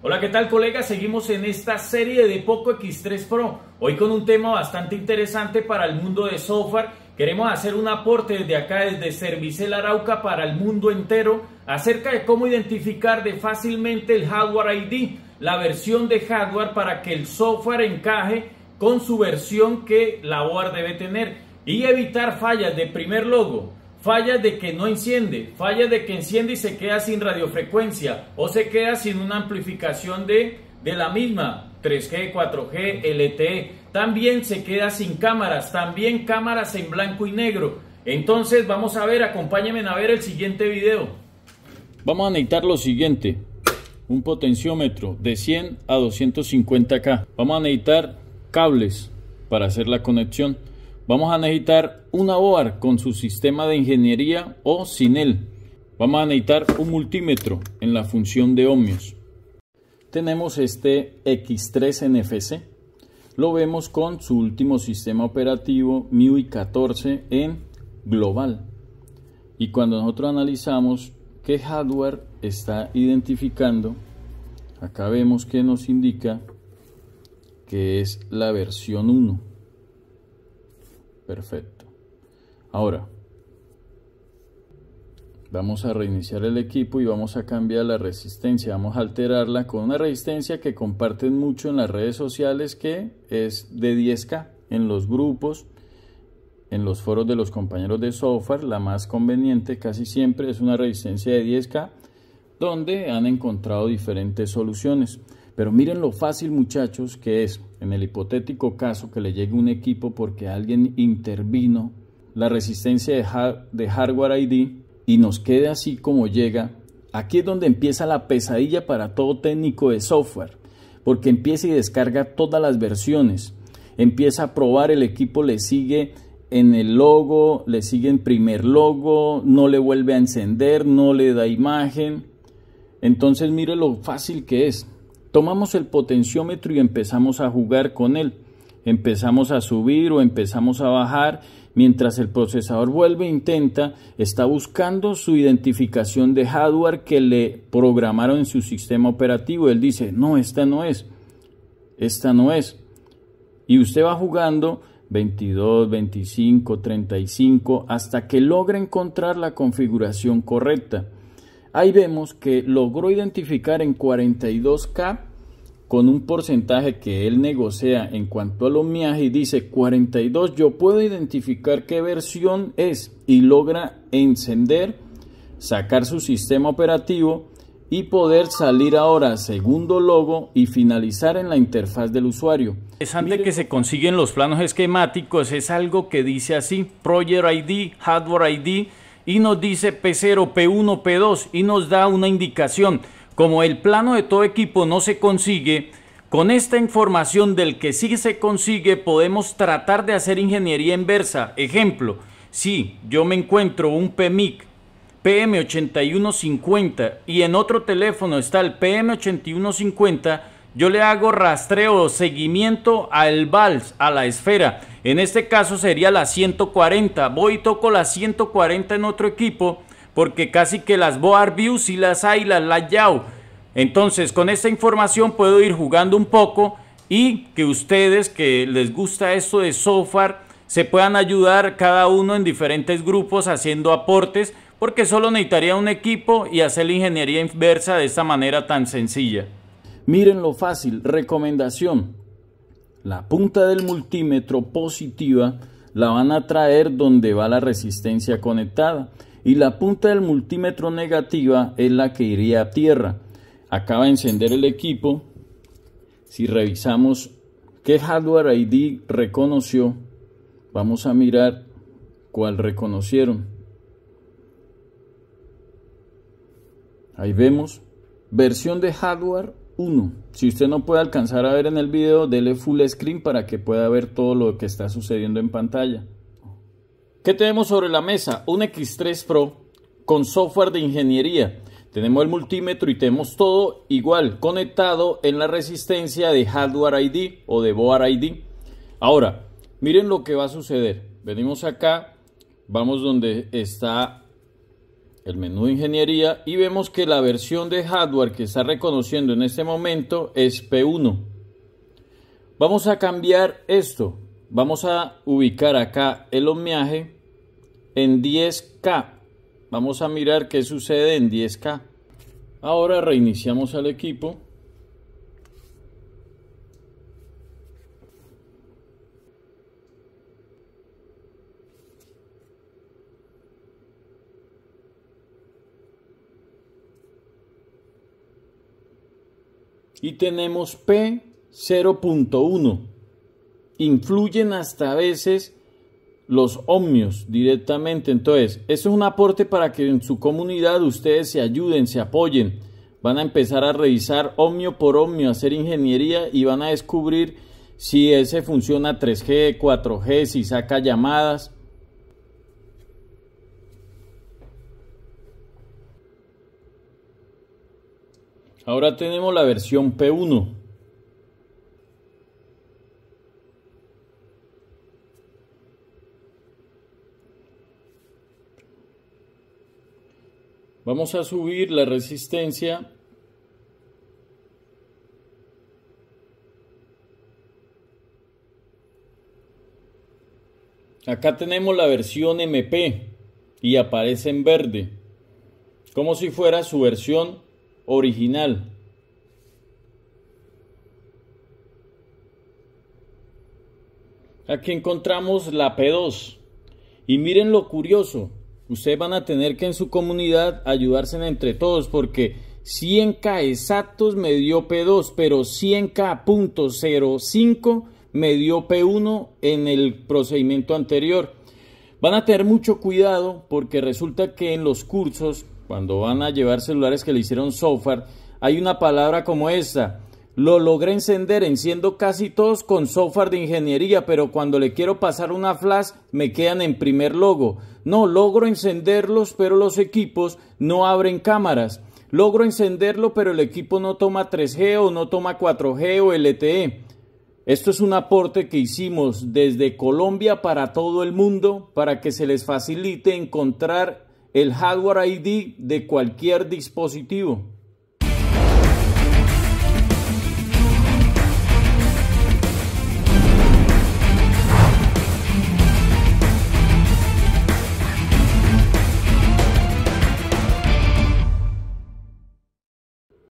Hola, ¿qué tal colegas? Seguimos en esta serie de Poco X3 Pro. Hoy con un tema bastante interesante para el mundo de software. Queremos hacer un aporte desde acá, desde Servicel Arauca para el mundo entero, acerca de cómo identificar de fácilmente el hardware ID, la versión de hardware para que el software encaje con su versión que la board debe tener y evitar fallas de primer logo, Falla de que no enciende, falla de que enciende y se queda sin radiofrecuencia o se queda sin una amplificación de, de la misma 3G, 4G, LTE. También se queda sin cámaras, también cámaras en blanco y negro. Entonces vamos a ver, acompáñenme a ver el siguiente video. Vamos a necesitar lo siguiente, un potenciómetro de 100 a 250K. Vamos a necesitar cables para hacer la conexión. Vamos a necesitar una OAR con su sistema de ingeniería o sin él. Vamos a necesitar un multímetro en la función de ohmios. Tenemos este X3NFC. Lo vemos con su último sistema operativo MIUI 14 en global. Y cuando nosotros analizamos qué hardware está identificando, acá vemos que nos indica que es la versión 1. Perfecto. Ahora, vamos a reiniciar el equipo y vamos a cambiar la resistencia. Vamos a alterarla con una resistencia que comparten mucho en las redes sociales que es de 10K. En los grupos, en los foros de los compañeros de software, la más conveniente casi siempre es una resistencia de 10K donde han encontrado diferentes soluciones. Pero miren lo fácil muchachos que es, en el hipotético caso que le llegue un equipo porque alguien intervino, la resistencia de, hardware ID y nos quede así como llega, aquí es donde empieza la pesadilla para todo técnico de software, porque empieza y descarga todas las versiones, empieza a probar, el equipo le sigue en el logo, le sigue en primer logo, no le vuelve a encender, no le da imagen. Entonces miren lo fácil que es. Tomamos el potenciómetro y empezamos a jugar con él. Empezamos a subir o empezamos a bajar mientras el procesador vuelve e intenta, está buscando su identificación de hardware que le programaron en su sistema operativo. Él dice, no, esta no es, esta no es. Y usted va jugando 22, 25, 35, hasta que logra encontrar la configuración correcta. Ahí vemos que logró identificar en 42K con un porcentaje que él negocia en cuanto al homiaje y dice 42, yo puedo identificar qué versión es y logra encender, sacar su sistema operativo y poder salir ahora segundo logo y finalizar en la interfaz del usuario. Es antes que se consiguen los planos esquemáticos, es algo que dice así, Project ID, Hardware ID, y nos dice P0, P1, P2 y nos da una indicación. Como el plano de todo equipo no se consigue, con esta información del que sí se consigue podemos tratar de hacer ingeniería inversa. Ejemplo, si yo me encuentro un PMIC PM8150 y en otro teléfono está el PM8150, yo le hago rastreo o seguimiento al vals, a la esfera. En este caso sería la 140. Voy y toco la 140 en otro equipo porque casi que las Board Views y las hay, las Layout. Entonces, con esta información puedo ir jugando un poco y que ustedes que les gusta esto de software se puedan ayudar cada uno en diferentes grupos haciendo aportes, porque solo necesitaría un equipo y hacer la ingeniería inversa de esta manera tan sencilla. Miren lo fácil, recomendación. La punta del multímetro positiva la van a traer donde va la resistencia conectada y la punta del multímetro negativa es la que iría a tierra. Acaba de encender el equipo. Si revisamos qué hardware ID reconoció, vamos a mirar cuál reconocieron. Ahí vemos versión de hardware 1. Si usted no puede alcanzar a ver en el video, dele full screen para que pueda ver todo lo que está sucediendo en pantalla. ¿Qué tenemos sobre la mesa? Un X3 Pro con software de ingeniería. Tenemos el multímetro y tenemos todo igual conectado en la resistencia de hardware ID o de board ID. Ahora, miren lo que va a suceder. Venimos acá, vamos donde está el menú de ingeniería y vemos que la versión de hardware que está reconociendo en este momento es P1. Vamos a cambiar esto Vamos a ubicar acá el ohmiaje en 10K. Vamos a mirar qué sucede en 10K. Ahora reiniciamos al equipo. Y tenemos P 0.1 influyen hasta a veces los omnios directamente. Entonces, eso es un aporte para que en su comunidad ustedes se ayuden, se apoyen. Van a empezar a revisar omnio por omnio, hacer ingeniería y van a descubrir si ese funciona 3G, 4G, si saca llamadas. Ahora tenemos la versión P1. Vamos a subir la resistencia Acá tenemos la versión MP y aparece en verde, como si fuera su versión original. Aquí encontramos la P2. Y miren lo curioso, Ustedes van a tener que en su comunidad ayudarse entre todos porque 100K exactos me dio P2, pero 100K.05 me dio P1 en el procedimiento anterior. Van a tener mucho cuidado porque resulta que en los cursos, cuando van a llevar celulares que le hicieron software, hay una palabra como esta, lo logré encender, enciendo casi todos con software de ingeniería, pero cuando le quiero pasar una flash me quedan en primer logo. No, logro encenderlos, pero los equipos no abren cámaras. Logro encenderlo, pero el equipo no toma 3G o no toma 4G o LTE. Esto es un aporte que hicimos desde Colombia para todo el mundo para que se les facilite encontrar el hardware ID de cualquier dispositivo.